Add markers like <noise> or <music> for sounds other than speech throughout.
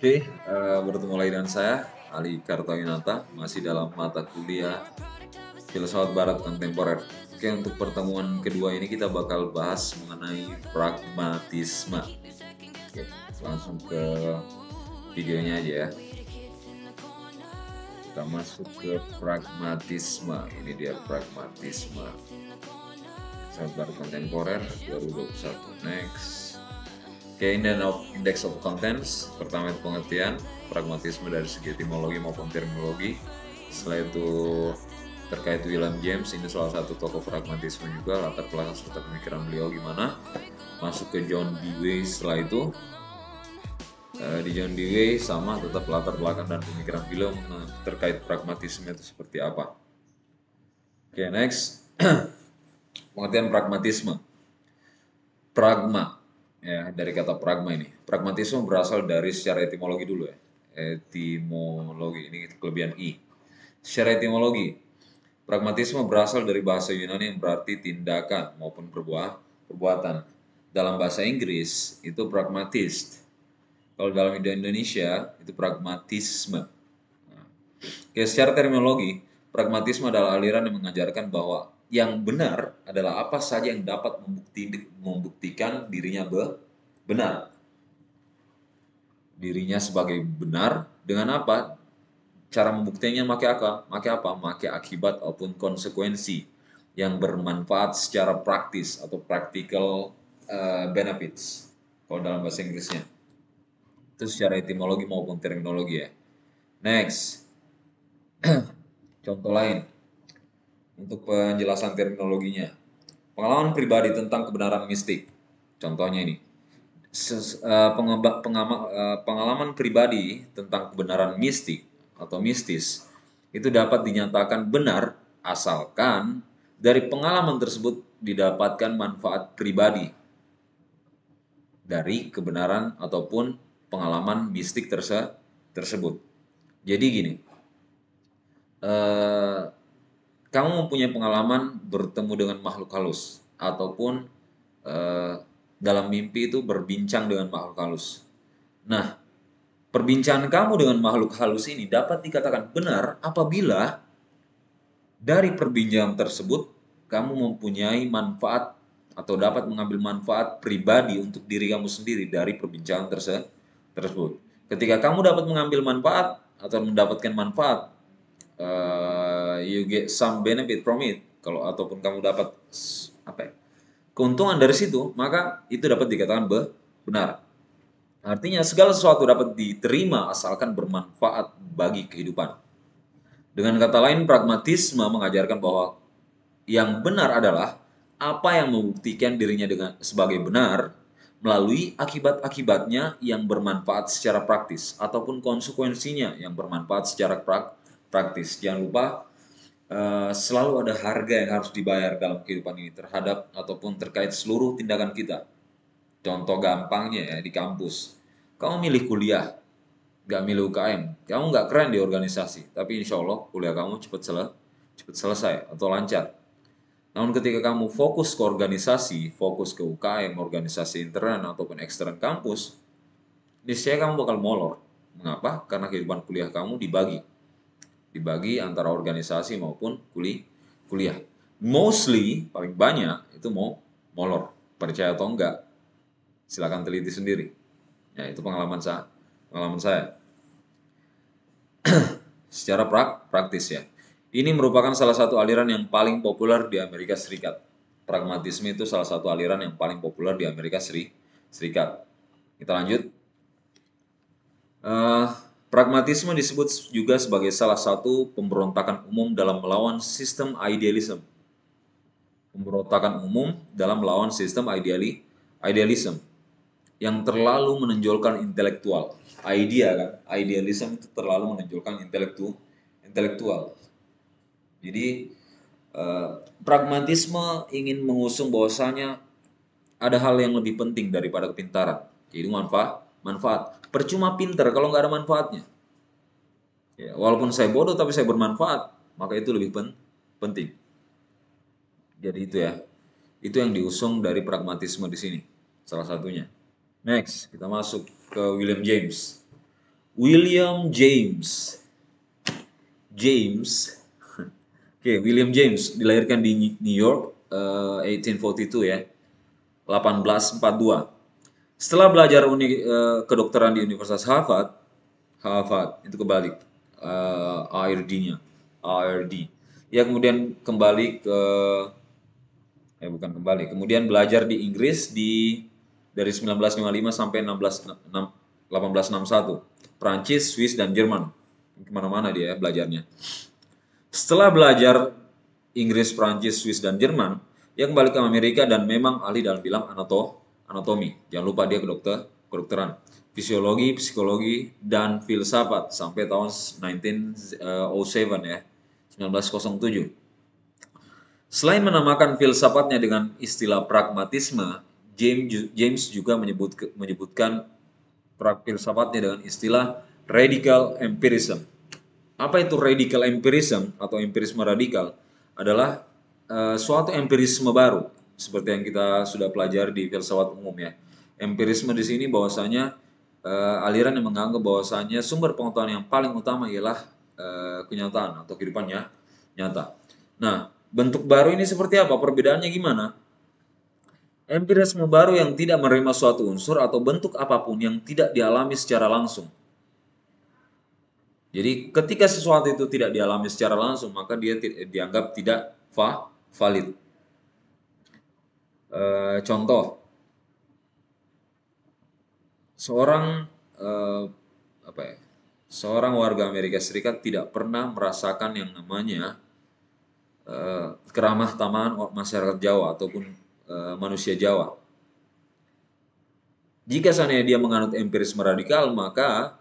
Oke, okay, uh, eh, bertemu lagi dengan saya Ali Kartawinata masih dalam mata kuliah filsafat Barat kontemporer. Oke, okay, untuk pertemuan kedua ini kita bakal bahas mengenai pragmatisme. Oke, okay, langsung ke videonya aja ya. Kita masuk ke pragmatisme. Ini dia pragmatisme. Filsafat Barat kontemporer 2021 next. Key dan Index of Contents, pertama itu pengertian, pragmatisme dari segi etimologi maupun terminologi. Setelah itu terkait William James, ini salah satu tokoh pragmatisme juga, latar belakang serta pemikiran beliau gimana. Masuk ke John Dewey setelah itu, eh, di John Dewey sama tetap latar belakang dan pemikiran beliau terkait pragmatisme itu seperti apa. Oke, okay, next. <clears throat> Pengertian pragmatisme. Pragma ya dari kata pragma ini. Pragmatisme berasal dari secara etimologi dulu ya. Etimologi ini kelebihan i. Secara etimologi, pragmatisme berasal dari bahasa Yunani yang berarti tindakan maupun perbuah, perbuatan. Dalam bahasa Inggris itu pragmatist. Kalau dalam Indonesia itu pragmatisme. Nah, oke, secara terminologi, pragmatisme adalah aliran yang mengajarkan bahwa yang benar adalah apa saja yang dapat membukti, membuktikan dirinya be, benar. Dirinya sebagai benar dengan apa? Cara membuktinya pakai apa? Pakai apa? Pakai akibat ataupun konsekuensi yang bermanfaat secara praktis atau practical uh, benefits kalau dalam bahasa Inggrisnya. Itu secara etimologi maupun terminologi ya. Next. <clears throat> Contoh lain untuk penjelasan terminologinya. Pengalaman pribadi tentang kebenaran mistik. Contohnya ini. Ses, uh, uh, pengalaman pribadi tentang kebenaran mistik atau mistis itu dapat dinyatakan benar asalkan dari pengalaman tersebut didapatkan manfaat pribadi dari kebenaran ataupun pengalaman mistik terse tersebut. Jadi gini, eh, kamu mempunyai pengalaman bertemu dengan makhluk halus ataupun eh, dalam mimpi itu berbincang dengan makhluk halus. Nah, perbincangan kamu dengan makhluk halus ini dapat dikatakan benar apabila dari perbincangan tersebut kamu mempunyai manfaat atau dapat mengambil manfaat pribadi untuk diri kamu sendiri dari perbincangan terse tersebut. Ketika kamu dapat mengambil manfaat atau mendapatkan manfaat eh, you get some benefit from it kalau ataupun kamu dapat apa ya, keuntungan dari situ maka itu dapat dikatakan benar artinya segala sesuatu dapat diterima asalkan bermanfaat bagi kehidupan dengan kata lain pragmatisme mengajarkan bahwa yang benar adalah apa yang membuktikan dirinya dengan sebagai benar melalui akibat-akibatnya yang bermanfaat secara praktis ataupun konsekuensinya yang bermanfaat secara prak praktis. Jangan lupa Eh, selalu ada harga yang harus dibayar dalam kehidupan ini terhadap ataupun terkait seluruh tindakan kita. Contoh gampangnya ya di kampus, kamu milih kuliah, gak milih UKM, kamu gak keren di organisasi, tapi insya Allah kuliah kamu cepat sel cepet selesai atau lancar. Namun ketika kamu fokus ke organisasi, fokus ke UKM, organisasi intern ataupun ekstern kampus, niscaya kamu bakal molor. Mengapa? Karena kehidupan kuliah kamu dibagi dibagi antara organisasi maupun kuli, kuliah. Mostly paling banyak itu mau molor, percaya atau enggak, silakan teliti sendiri. Ya itu pengalaman saya, pengalaman saya. <clears throat> Secara prak, praktis ya. Ini merupakan salah satu aliran yang paling populer di Amerika Serikat. Pragmatisme itu salah satu aliran yang paling populer di Amerika Serikat. Kita lanjut. Uh, Pragmatisme disebut juga sebagai salah satu pemberontakan umum dalam melawan sistem idealisme. Pemberontakan umum dalam melawan sistem ideali, idealisme yang terlalu menonjolkan intelektual. Idea kan, idealisme itu terlalu menonjolkan intelektu, intelektual. Jadi eh, pragmatisme ingin mengusung bahwasanya ada hal yang lebih penting daripada kepintaran, yaitu manfaat. manfaat. Percuma pinter kalau nggak ada manfaatnya. Ya, walaupun saya bodoh tapi saya bermanfaat, maka itu lebih pen penting. Jadi itu ya. Itu yang diusung dari pragmatisme di sini. Salah satunya. Next, kita masuk ke William James. William James. James. <laughs> Oke, okay, William James dilahirkan di New York uh, eh, 1842 ya. 1842. Setelah belajar uni, uh, kedokteran di Universitas Harvard, Harvard itu kebalik uh, eh, ARD-nya, ARD. Ya kemudian kembali ke eh bukan kembali, kemudian belajar di Inggris di dari 1955 sampai 16 1861, Prancis, Swiss dan Jerman. Kemana-mana dia ya, belajarnya. Setelah belajar Inggris, Prancis, Swiss dan Jerman, ia kembali ke Amerika dan memang ahli dalam bilang anatomi anatomi. Jangan lupa dia ke dokter, kedokteran, fisiologi, psikologi, dan filsafat sampai tahun 1907 eh, ya, 1907. Selain menamakan filsafatnya dengan istilah pragmatisme, James, James juga menyebut, menyebutkan filsafatnya dengan istilah radical empirism. Apa itu radical empirism atau empirisme radikal? Adalah uh, suatu empirisme baru seperti yang kita sudah pelajari di filsafat umum ya. Empirisme di sini bahwasanya uh, aliran yang menganggap bahwasanya sumber pengetahuan yang paling utama ialah uh, kenyataan atau kehidupannya nyata. Nah, bentuk baru ini seperti apa? Perbedaannya gimana? Empirisme baru yang tidak menerima suatu unsur atau bentuk apapun yang tidak dialami secara langsung. Jadi ketika sesuatu itu tidak dialami secara langsung, maka dia dianggap tidak valid. E, contoh, seorang e, apa ya? Seorang warga Amerika Serikat tidak pernah merasakan yang namanya e, keramah tamahan masyarakat Jawa ataupun e, manusia Jawa. Jika seandainya dia menganut empirisme radikal, maka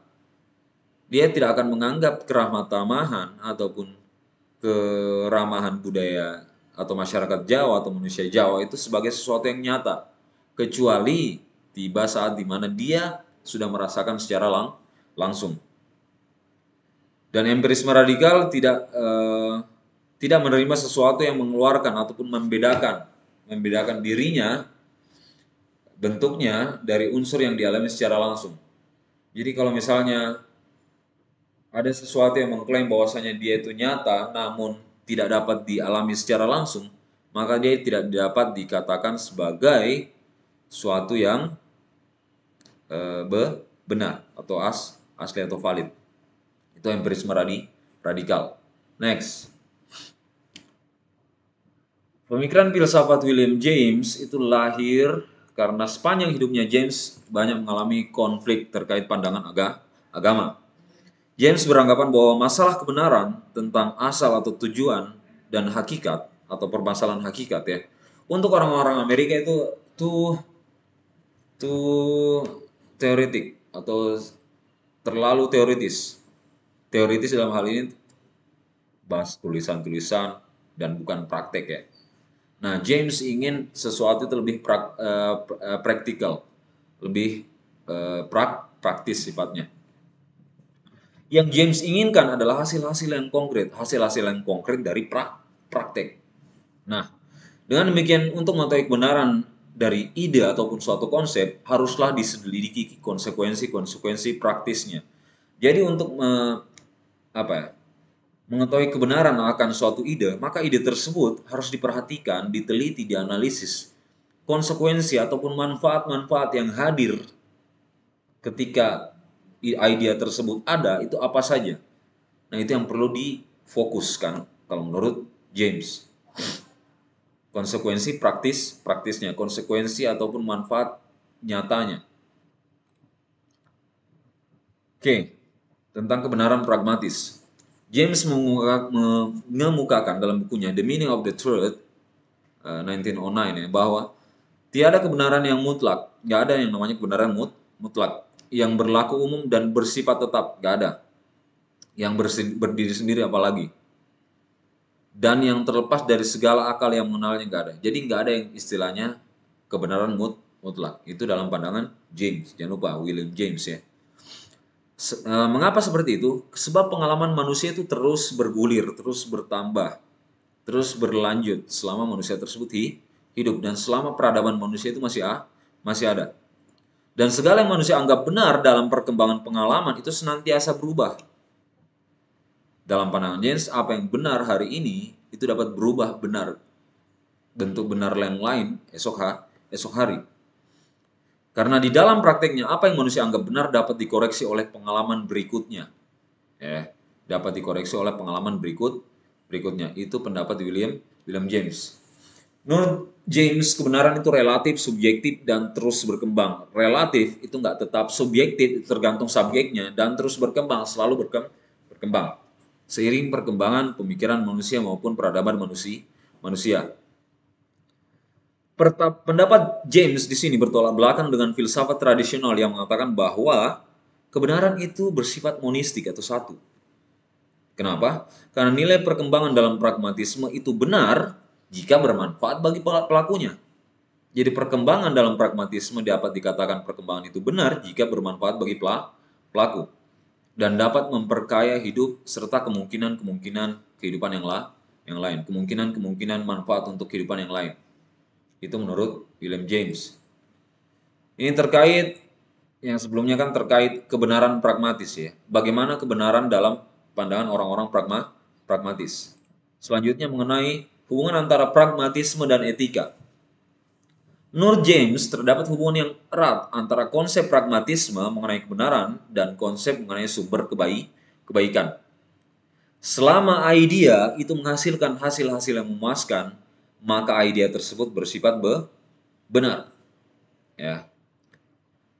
dia tidak akan menganggap keramah tamahan ataupun keramahan budaya atau masyarakat Jawa atau manusia Jawa itu sebagai sesuatu yang nyata kecuali tiba saat dimana dia sudah merasakan secara lang langsung dan empirisme radikal tidak eh, tidak menerima sesuatu yang mengeluarkan ataupun membedakan membedakan dirinya bentuknya dari unsur yang dialami secara langsung jadi kalau misalnya ada sesuatu yang mengklaim bahwasanya dia itu nyata namun tidak dapat dialami secara langsung, maka dia tidak dapat dikatakan sebagai suatu yang e, be, benar atau as asli atau valid. Itu empirisme radi, radikal. Next. Pemikiran filsafat William James itu lahir karena sepanjang hidupnya James banyak mengalami konflik terkait pandangan agama. James beranggapan bahwa masalah kebenaran tentang asal atau tujuan dan hakikat atau permasalahan hakikat ya. Untuk orang-orang Amerika itu tuh tuh teoretik atau terlalu teoritis. Teoritis dalam hal ini bahas tulisan-tulisan dan bukan praktek ya. Nah, James ingin sesuatu itu lebih prak, uh, eh, eh, praktikal, lebih uh, eh, prak, praktis sifatnya. Yang James inginkan adalah hasil-hasil yang konkret, hasil-hasil yang konkret dari pra praktek. Nah, dengan demikian untuk mengetahui kebenaran dari ide ataupun suatu konsep haruslah diselidiki konsekuensi-konsekuensi praktisnya. Jadi untuk me, apa ya, mengetahui kebenaran akan suatu ide, maka ide tersebut harus diperhatikan, diteliti, dianalisis konsekuensi ataupun manfaat-manfaat yang hadir ketika idea tersebut ada itu apa saja. Nah itu yang perlu difokuskan kalau menurut James. Konsekuensi praktis, praktisnya, konsekuensi ataupun manfaat nyatanya. Oke, tentang kebenaran pragmatis. James mengemukakan dalam bukunya The Meaning of the Truth, 1909 eh, ya, bahwa tiada kebenaran yang mutlak, nggak ada yang namanya kebenaran mut, mutlak yang berlaku umum dan bersifat tetap, gak ada. Yang berdiri sendiri apalagi. Dan yang terlepas dari segala akal yang mengenalnya gak ada. Jadi gak ada yang istilahnya kebenaran mut mutlak. Itu dalam pandangan James, jangan lupa William James ya. Se e, mengapa seperti itu? Sebab pengalaman manusia itu terus bergulir, terus bertambah, terus berlanjut selama manusia tersebut hidup dan selama peradaban manusia itu masih ah, masih ada. Dan segala yang manusia anggap benar dalam perkembangan pengalaman itu senantiasa berubah. Dalam pandangan James, apa yang benar hari ini itu dapat berubah benar bentuk benar yang lain esok ha, esok hari. Karena di dalam prakteknya apa yang manusia anggap benar dapat dikoreksi oleh pengalaman berikutnya. Ya, dapat dikoreksi oleh pengalaman berikut berikutnya. Itu pendapat William William James. Menurut James, kebenaran itu relatif, subjektif, dan terus berkembang. Relatif itu nggak tetap subjektif, tergantung subjeknya, dan terus berkembang, selalu berkembang. Seiring perkembangan pemikiran manusia maupun peradaban manusia, manusia. Pendapat James di sini bertolak belakang dengan filsafat tradisional yang mengatakan bahwa kebenaran itu bersifat monistik atau satu. Kenapa? Karena nilai perkembangan dalam pragmatisme itu benar jika bermanfaat bagi pelakunya. Jadi perkembangan dalam pragmatisme dapat dikatakan perkembangan itu benar jika bermanfaat bagi pelaku dan dapat memperkaya hidup serta kemungkinan-kemungkinan kehidupan yang lah yang lain, kemungkinan-kemungkinan manfaat untuk kehidupan yang lain. Itu menurut William James. Ini terkait yang sebelumnya kan terkait kebenaran pragmatis ya. Bagaimana kebenaran dalam pandangan orang-orang pragma pragmatis. Selanjutnya mengenai hubungan antara pragmatisme dan etika. Menurut James, terdapat hubungan yang erat antara konsep pragmatisme mengenai kebenaran dan konsep mengenai sumber kebaik, kebaikan. Selama idea itu menghasilkan hasil-hasil yang memuaskan, maka idea tersebut bersifat be benar. Ya.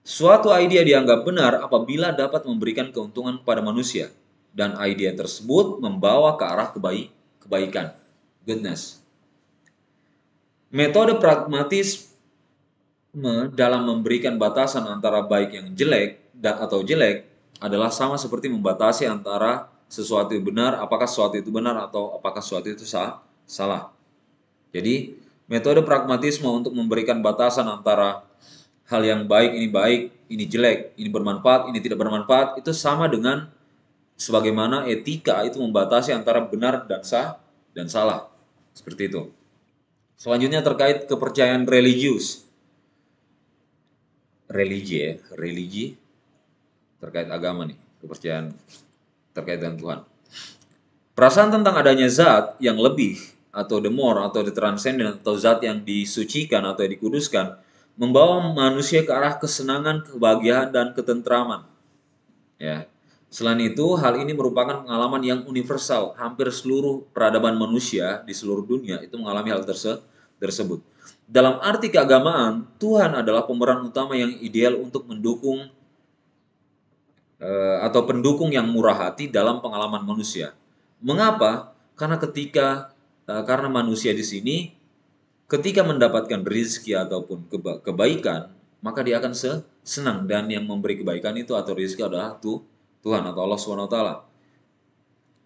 Suatu idea dianggap benar apabila dapat memberikan keuntungan pada manusia dan idea tersebut membawa ke arah kebaik, kebaikan goodness. Metode pragmatisme dalam memberikan batasan antara baik yang jelek dan atau jelek adalah sama seperti membatasi antara sesuatu yang benar, apakah sesuatu itu benar atau apakah sesuatu itu sah, salah. Jadi, metode pragmatisme untuk memberikan batasan antara hal yang baik ini baik, ini jelek, ini bermanfaat, ini tidak bermanfaat itu sama dengan sebagaimana etika itu membatasi antara benar dan sah dan salah. Seperti itu. Selanjutnya terkait kepercayaan religius. Religi ya, religi terkait agama nih, kepercayaan terkait dengan Tuhan. Perasaan tentang adanya zat yang lebih atau the more atau the transcendent atau zat yang disucikan atau yang dikuduskan membawa manusia ke arah kesenangan, kebahagiaan dan ketentraman. Ya, Selain itu, hal ini merupakan pengalaman yang universal. Hampir seluruh peradaban manusia di seluruh dunia itu mengalami hal terse tersebut. Dalam arti keagamaan, Tuhan adalah pemeran utama yang ideal untuk mendukung uh, atau pendukung yang murah hati dalam pengalaman manusia. Mengapa? Karena ketika uh, karena manusia di sini ketika mendapatkan rizki ataupun keba kebaikan, maka dia akan senang dan yang memberi kebaikan itu atau rezeki adalah Tuhan Tuhan atau Allah SWT.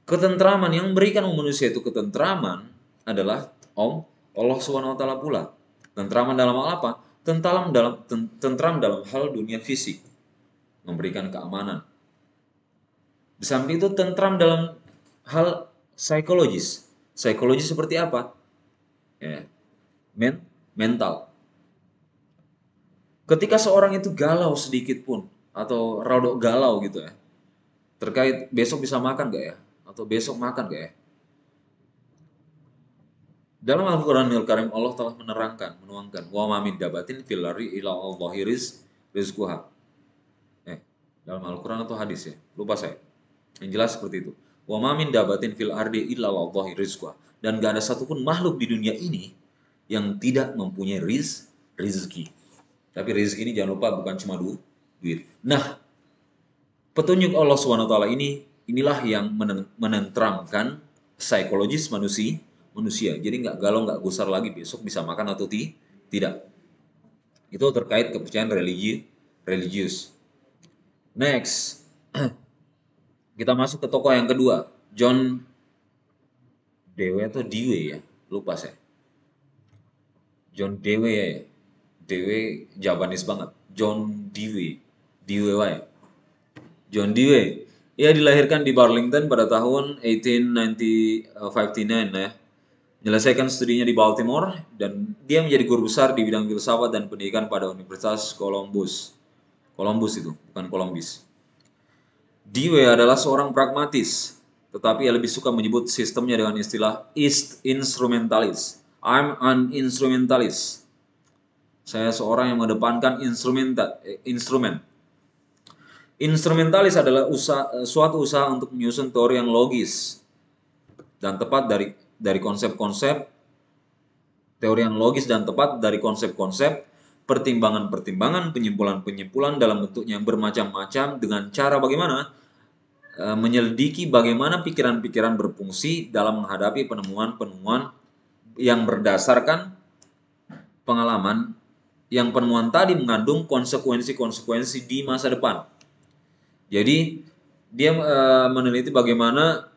Ketentraman yang berikan manusia itu ketentraman adalah Om Allah SWT pula. Tentraman dalam hal apa? Tentram dalam, tentram dalam hal dunia fisik. Memberikan keamanan. Di samping itu tentram dalam hal psikologis. Psikologis seperti apa? Ya, men, mental. Ketika seorang itu galau sedikit pun atau rodok galau gitu ya, terkait besok bisa makan gak ya atau besok makan gak ya dalam Al-Quranil Karim Allah telah menerangkan, menuangkan wa ma min dabatin fil ardi illa Allahi rizquha. Eh, dalam Al-Quran atau hadis ya? Lupa saya. Yang jelas seperti itu. Wa ma min dabatin fil ardi illa Allahi rizquha. Dan gak ada satupun makhluk di dunia ini yang tidak mempunyai riz, rizki. Tapi rizki ini jangan lupa bukan cuma du, duit. Nah, petunjuk Allah SWT ini inilah yang menentramkan psikologis manusia manusia jadi nggak galau nggak gusar lagi besok bisa makan atau ti tidak itu terkait kepercayaan religi religius next <clears throat> kita masuk ke tokoh yang kedua John Dewey atau Dewey ya lupa saya John Dewey, ya, ya. Dewe Japanese banget John Dewey, Dewey. ya John Dewey. Ia dilahirkan di Burlington pada tahun 1859 uh, ya. Menyelesaikan studinya di Baltimore dan dia menjadi guru besar di bidang filsafat dan pendidikan pada Universitas Columbus. Columbus itu, bukan Columbus. Dewey adalah seorang pragmatis, tetapi ia lebih suka menyebut sistemnya dengan istilah East Instrumentalist. I'm an instrumentalist. Saya seorang yang mengedepankan eh, instrumen, instrumen Instrumentalis adalah usaha, eh, suatu usaha untuk menyusun teori yang logis dan tepat dari dari konsep-konsep teori yang logis dan tepat dari konsep-konsep pertimbangan-pertimbangan penyimpulan-penyimpulan dalam bentuknya bermacam-macam dengan cara bagaimana e, menyelidiki bagaimana pikiran-pikiran berfungsi dalam menghadapi penemuan-penemuan yang berdasarkan pengalaman yang penemuan tadi mengandung konsekuensi-konsekuensi di masa depan. Jadi dia e, meneliti bagaimana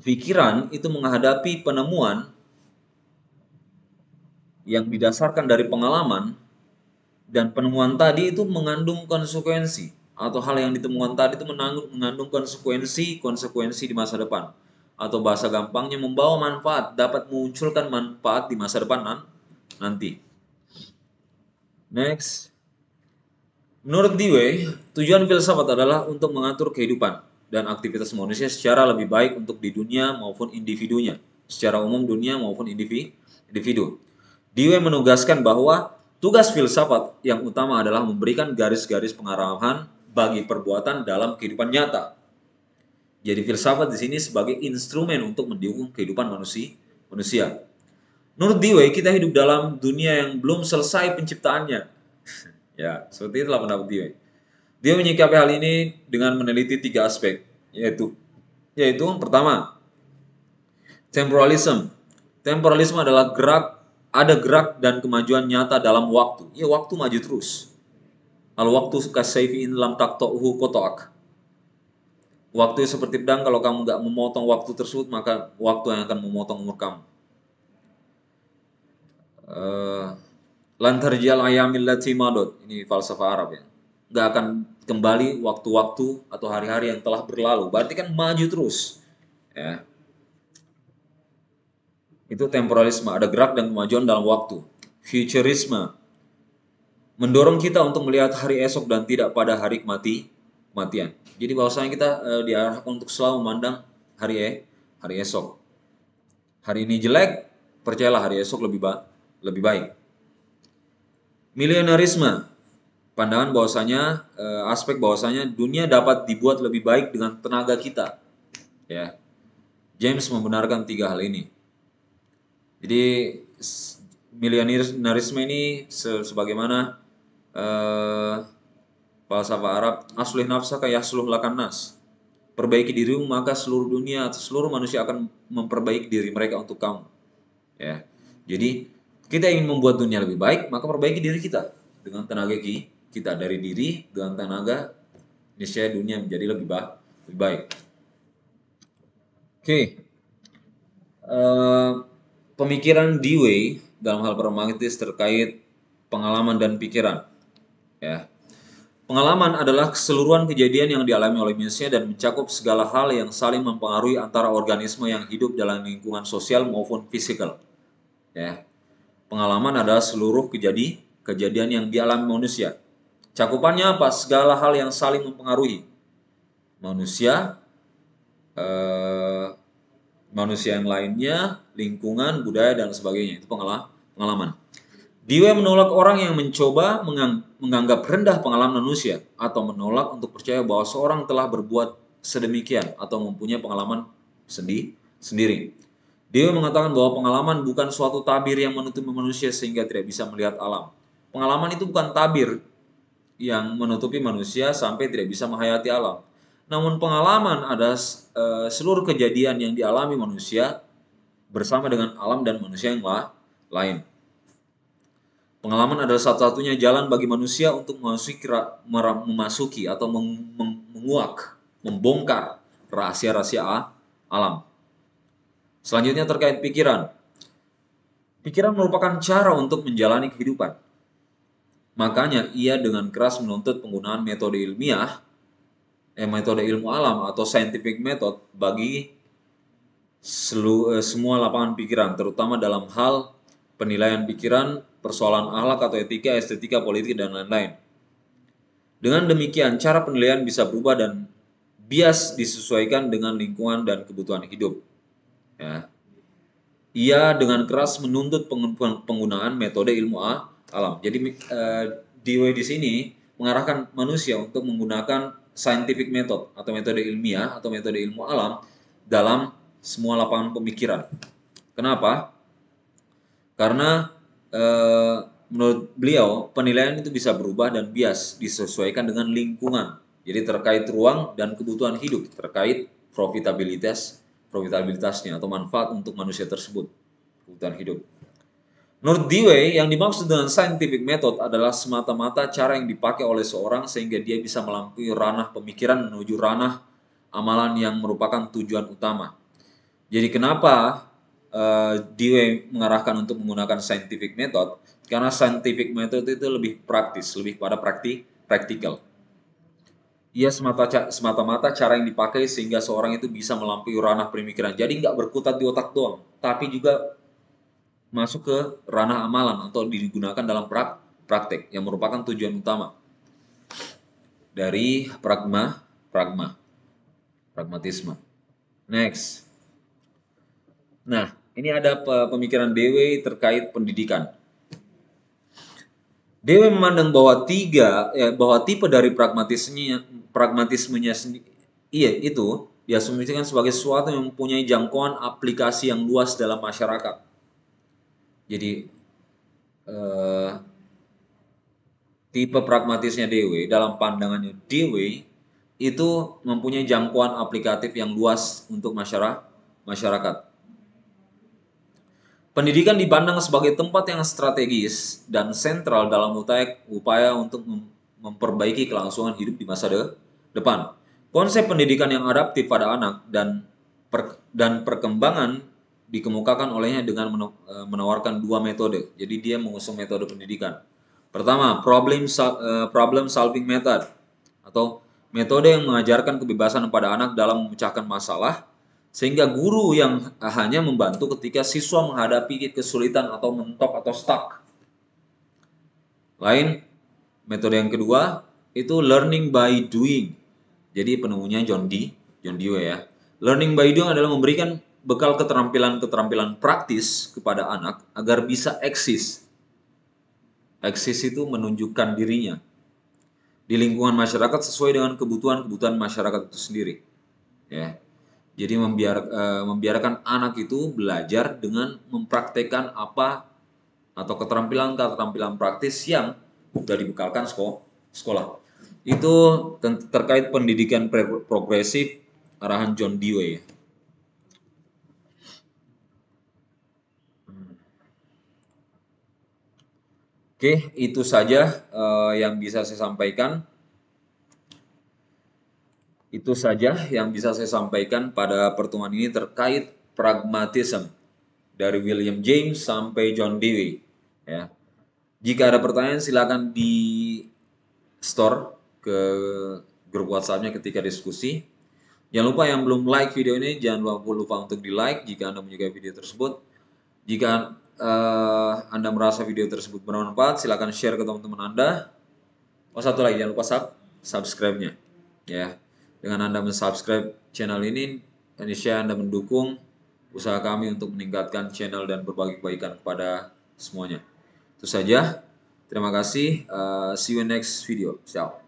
pikiran itu menghadapi penemuan yang didasarkan dari pengalaman dan penemuan tadi itu mengandung konsekuensi atau hal yang ditemukan tadi itu mengandung konsekuensi konsekuensi di masa depan atau bahasa gampangnya membawa manfaat dapat munculkan manfaat di masa depan nanti next Menurut Dewey, tujuan filsafat adalah untuk mengatur kehidupan dan aktivitas manusia secara lebih baik untuk di dunia maupun individunya, secara umum dunia maupun individu. Dewey menugaskan bahwa tugas filsafat yang utama adalah memberikan garis-garis pengarahan bagi perbuatan dalam kehidupan nyata. Jadi filsafat di sini sebagai instrumen untuk mendukung kehidupan manusia. manusia. Menurut Dewey, kita hidup dalam dunia yang belum selesai penciptaannya Ya, seperti itulah pendapat dia Dia menyikapi hal ini dengan meneliti tiga aspek, yaitu yaitu pertama, temporalism. Temporalisme adalah gerak, ada gerak dan kemajuan nyata dalam waktu. Ya, waktu maju terus. Al waktu suka kasayfiin lam taktohu kotoak Waktu seperti pedang, kalau kamu nggak memotong waktu tersebut, maka waktu yang akan memotong umur kamu. Uh, Lantarjal ayamil lati madot. Ini falsafah Arab ya. Nggak akan kembali waktu-waktu atau hari-hari yang telah berlalu. Berarti kan maju terus. Ya. Itu temporalisme, ada gerak dan kemajuan dalam waktu. Futurisme mendorong kita untuk melihat hari esok dan tidak pada hari mati kematian. Jadi bahwasanya kita e, diarahkan untuk selalu memandang hari eh hari esok. Hari ini jelek, percayalah hari esok lebih ba lebih baik. Milenarisme pandangan bahwasanya eh, aspek bahwasanya dunia dapat dibuat lebih baik dengan tenaga kita. Ya. James membenarkan tiga hal ini. Jadi milenarisme ini sebagaimana eh, falsafah Arab aslih nafsa seluruh lakan nas. Perbaiki diri maka seluruh dunia atau seluruh manusia akan memperbaiki diri mereka untuk kamu. Ya. Jadi kita ingin membuat dunia lebih baik, maka perbaiki diri kita dengan tenaga kita dari diri dengan tenaga Indonesia dunia menjadi lebih, baik. Oke, okay. uh, eh, pemikiran Dewey dalam hal pragmatis terkait pengalaman dan pikiran. Ya. Pengalaman adalah keseluruhan kejadian yang dialami oleh manusia dan mencakup segala hal yang saling mempengaruhi antara organisme yang hidup dalam lingkungan sosial maupun fisikal. Ya. Pengalaman adalah seluruh kejadian kejadian yang dialami manusia. Cakupannya apa? Segala hal yang saling mempengaruhi. Manusia, eh, manusia yang lainnya, lingkungan, budaya, dan sebagainya. Itu pengalaman. Dewa menolak orang yang mencoba menganggap rendah pengalaman manusia atau menolak untuk percaya bahwa seorang telah berbuat sedemikian atau mempunyai pengalaman sendi sendiri. Dewi mengatakan bahwa pengalaman bukan suatu tabir yang menutupi manusia sehingga tidak bisa melihat alam. Pengalaman itu bukan tabir yang menutupi manusia sampai tidak bisa menghayati alam. Namun pengalaman ada eh, seluruh kejadian yang dialami manusia bersama dengan alam dan manusia yang lain. Pengalaman adalah satu-satunya jalan bagi manusia untuk memasuki, memasuki atau menguak, membongkar rahasia-rahasia alam. Selanjutnya terkait pikiran. Pikiran merupakan cara untuk menjalani kehidupan. Makanya ia dengan keras menuntut penggunaan metode ilmiah, eh, metode ilmu alam atau scientific method bagi selu, eh, semua lapangan pikiran, terutama dalam hal penilaian pikiran, persoalan ahlak atau etika, estetika, politik, dan lain-lain. Dengan demikian, cara penilaian bisa berubah dan bias disesuaikan dengan lingkungan dan kebutuhan hidup. Ya. Ia dengan keras menuntut penggunaan metode ilmu alam. Jadi uh, eh, Dewey di sini mengarahkan manusia untuk menggunakan scientific method atau metode ilmiah atau metode ilmu alam dalam semua lapangan pemikiran. Kenapa? Karena eh, menurut beliau penilaian itu bisa berubah dan bias disesuaikan dengan lingkungan. Jadi terkait ruang dan kebutuhan hidup, terkait profitabilitas profitabilitasnya atau manfaat untuk manusia tersebut, kebutuhan hidup. Menurut Dewey, yang dimaksud dengan scientific method adalah semata-mata cara yang dipakai oleh seorang sehingga dia bisa melampaui ranah pemikiran menuju ranah amalan yang merupakan tujuan utama. Jadi kenapa uh, eh, Dewey mengarahkan untuk menggunakan scientific method? Karena scientific method itu lebih praktis, lebih pada praktik, praktikal ia semata semata-mata cara yang dipakai sehingga seorang itu bisa melampaui ranah pemikiran. Jadi nggak berkutat di otak doang, tapi juga masuk ke ranah amalan atau digunakan dalam prak praktek yang merupakan tujuan utama dari pragma pragma pragmatisme. Next. Nah, ini ada pemikiran Dewe terkait pendidikan. Dia memandang bahwa tiga, ya, bahwa tipe dari pragmatisnya pragmatismenya sendiri, iya itu diasumsikan sebagai suatu yang mempunyai jangkauan aplikasi yang luas dalam masyarakat. Jadi eh, tipe pragmatisnya Dewi dalam pandangannya Dewi itu mempunyai jangkauan aplikatif yang luas untuk masyarakat. Pendidikan dipandang sebagai tempat yang strategis dan sentral dalam upaya, untuk memperbaiki kelangsungan hidup di masa de depan. Konsep pendidikan yang adaptif pada anak dan per, dan perkembangan dikemukakan olehnya dengan e, menawarkan dua metode. Jadi dia mengusung metode pendidikan. Pertama, problem e, problem solving method atau metode yang mengajarkan kebebasan pada anak dalam memecahkan masalah sehingga guru yang hanya membantu ketika siswa menghadapi kesulitan atau mentok atau stuck. Lain metode yang kedua itu learning by doing. Jadi penemunya John Dee, John Dewey ya. Learning by doing adalah memberikan bekal keterampilan-keterampilan praktis kepada anak agar bisa eksis. Eksis itu menunjukkan dirinya di lingkungan masyarakat sesuai dengan kebutuhan-kebutuhan masyarakat itu sendiri. Ya. Jadi membiar, uh, membiarkan anak itu belajar dengan mempraktekkan apa atau keterampilan-keterampilan praktis yang sudah dibekalkan sekolah. Itu terkait pendidikan progresif arahan John Dewey. Oke, itu saja uh, yang bisa saya sampaikan. Itu saja yang bisa saya sampaikan pada pertemuan ini terkait pragmatisme dari William James sampai John Dewey. Ya. Jika ada pertanyaan silakan di store ke grup WhatsAppnya ketika diskusi. Jangan lupa yang belum like video ini jangan lupa untuk di like jika anda menyukai video tersebut. Jika uh, anda merasa video tersebut bermanfaat silakan share ke teman-teman anda. Oh satu lagi jangan lupa sub subscribe-nya ya. Yeah. Dengan Anda mensubscribe channel ini, Indonesia Anda mendukung usaha kami untuk meningkatkan channel dan berbagi kebaikan kepada semuanya. Itu saja. Terima kasih. Uh, see you next video. Ciao.